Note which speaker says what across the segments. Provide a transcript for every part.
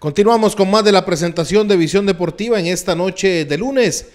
Speaker 1: Continuamos con más de la presentación de Visión Deportiva en esta noche de lunes.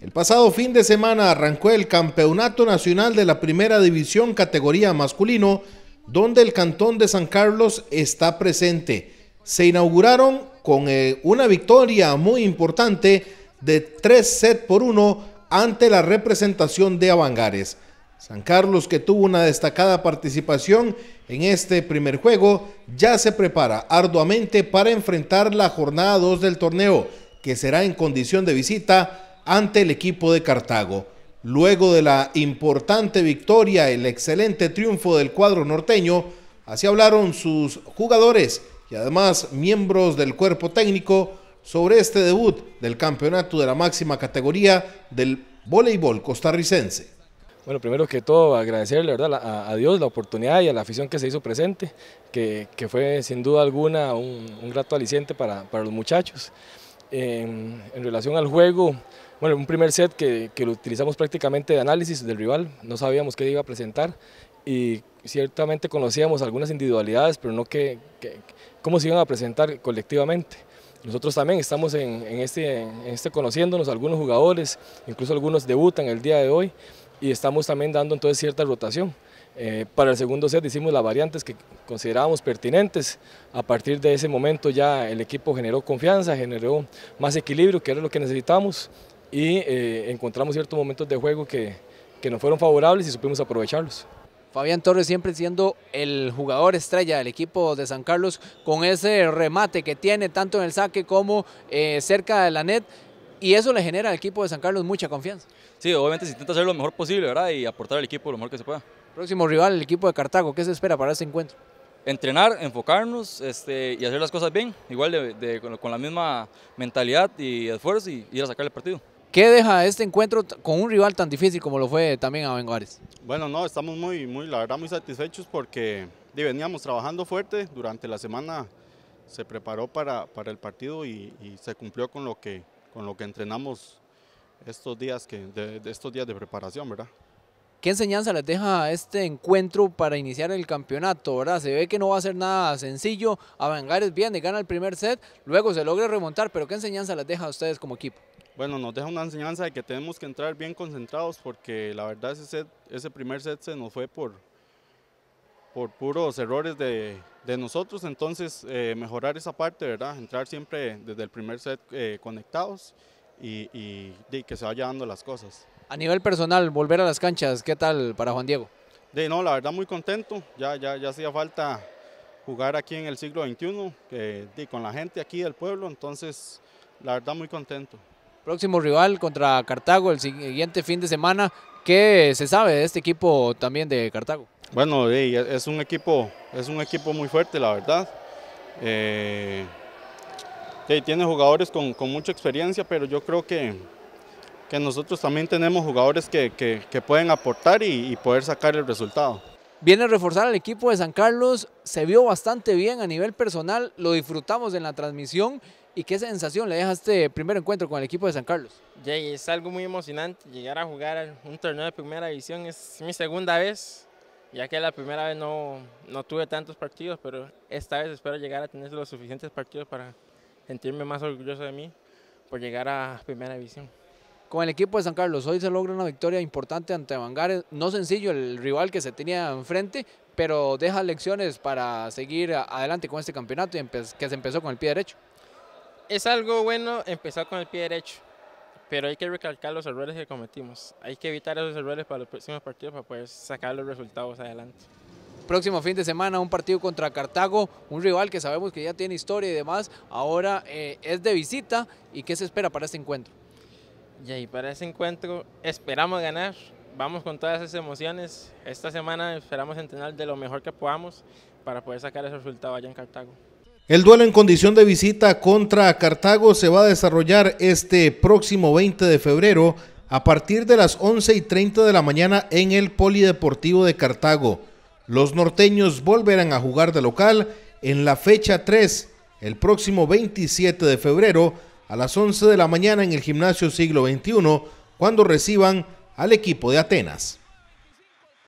Speaker 1: El pasado fin de semana arrancó el Campeonato Nacional de la Primera División categoría masculino, donde el Cantón de San Carlos está presente. Se inauguraron con eh, una victoria muy importante de 3 set por 1 ante la representación de Avangares. San Carlos, que tuvo una destacada participación en este primer juego, ya se prepara arduamente para enfrentar la jornada 2 del torneo, que será en condición de visita ante el equipo de Cartago. Luego de la importante victoria, el excelente triunfo del cuadro norteño, así hablaron sus jugadores y además miembros del cuerpo técnico sobre este debut del campeonato de la máxima categoría del voleibol costarricense. Bueno, primero que todo agradecerle ¿verdad? A,
Speaker 2: Dios la oportunidad y a la afición que se hizo presente, que, fue sin duda alguna un, un grato aliciente para, los muchachos. En, relación al juego, bueno, un primer set que, lo utilizamos prácticamente de análisis del rival, no sabíamos qué iba a presentar y ciertamente conocíamos algunas individualidades, pero no que, cómo se iban a presentar colectivamente. Nosotros también estamos en, este, en este conociéndonos, algunos jugadores, incluso algunos debutan el día de hoy y estamos también dando entonces cierta rotación. Eh, para el segundo set hicimos las variantes que considerábamos pertinentes. A partir de ese momento ya el equipo generó confianza, generó más equilibrio, que era lo que necesitábamos, y eh, encontramos ciertos momentos de juego que, que nos fueron favorables y supimos aprovecharlos. Fabián
Speaker 3: Torres siempre siendo el jugador estrella del equipo de San Carlos con ese remate que tiene tanto en el saque como eh, cerca de la net. Y eso le genera al equipo de San Carlos mucha confianza.
Speaker 4: Sí, obviamente se intenta hacer lo mejor posible, ¿verdad? Y aportar al equipo lo mejor que se pueda.
Speaker 3: Próximo rival, el equipo de Cartago, ¿qué se espera para este encuentro?
Speaker 4: Entrenar, enfocarnos este, y hacer las cosas bien, igual de, con, la misma mentalidad y esfuerzo y ir a sacar el partido.
Speaker 3: ¿Qué deja este encuentro con un rival tan difícil como lo fue también a Benguares?
Speaker 4: Bueno, no, estamos muy, muy, la verdad, muy satisfechos porque veníamos trabajando fuerte durante la semana, se preparó para, para el partido y se cumplió con lo que con lo que entrenamos estos
Speaker 3: días, que, de, estos días de preparación, ¿verdad? ¿Qué enseñanza les deja este encuentro para iniciar el campeonato? ¿verdad? Se ve que no va a ser nada sencillo. Avangares viene, gana el primer set, luego se logra remontar, pero ¿qué enseñanza les deja a ustedes como equipo? Bueno, nos deja una enseñanza de que
Speaker 4: tenemos que entrar bien concentrados porque la verdad ese, ese primer set se nos fue por, por puros errores de, nosotros. Entonces, eh, mejorar esa parte, ¿verdad? Entrar siempre desde el primer set eh, conectados y, que se vaya dando las cosas.
Speaker 3: A nivel personal, volver a las canchas, ¿qué tal para Juan Diego?
Speaker 4: De, no, la verdad muy contento. Ya, ya, hacía falta jugar aquí en el siglo XXI, que, eh, con la gente aquí del pueblo. Entonces, la verdad muy contento.
Speaker 3: Próximo rival contra Cartago el siguiente fin de semana. ¿Qué se sabe de este equipo también de Cartago?
Speaker 4: Bueno, es un equipo, es un equipo muy fuerte, la verdad. Eh, tiene jugadores con, mucha experiencia, pero yo creo que, que nosotros también tenemos jugadores que, pueden aportar y, poder sacar el resultado.
Speaker 3: Viene a reforzar al equipo de San Carlos, se vio bastante bien a nivel personal, lo disfrutamos en la transmisión ¿Y qué sensación le deja este primer encuentro con el equipo de San Carlos?
Speaker 5: es algo muy emocionante llegar a jugar un torneo de primera división. Es mi segunda vez ya que la primera vez no, no, tuve tantos partidos, pero esta vez espero llegar a tener los suficientes partidos
Speaker 3: para sentirme más orgulloso de mí por llegar a primera división. Con el equipo de San Carlos, hoy se logra una victoria importante ante Mangares. No sencillo el rival que se tenía enfrente, pero deja lecciones para seguir adelante con este campeonato y que se empezó con el pie derecho.
Speaker 5: Es algo bueno empezar con el pie derecho pero hay que recalcar los errores que cometimos. Hay que evitar esos errores para los próximos partidos para poder sacar los resultados adelante.
Speaker 3: Próximo fin de semana un partido contra Cartago, un rival que sabemos que ya tiene historia y demás, ahora eh, es de visita y qué se espera para este encuentro. Y ahí para ese
Speaker 5: encuentro esperamos ganar, vamos con todas esas emociones, esta semana esperamos entrenar de lo mejor que podamos para poder sacar ese resultado allá en Cartago.
Speaker 1: El duelo en condición de visita contra Cartago se va a desarrollar este próximo 20 de febrero a partir de las 11 y 30 de la mañana en el Polideportivo de Cartago. Los norteños volverán a jugar de local en la fecha 3, el próximo 27 de febrero, a las 11 de la mañana en el Gimnasio Siglo XXI, cuando reciban al equipo de Atenas.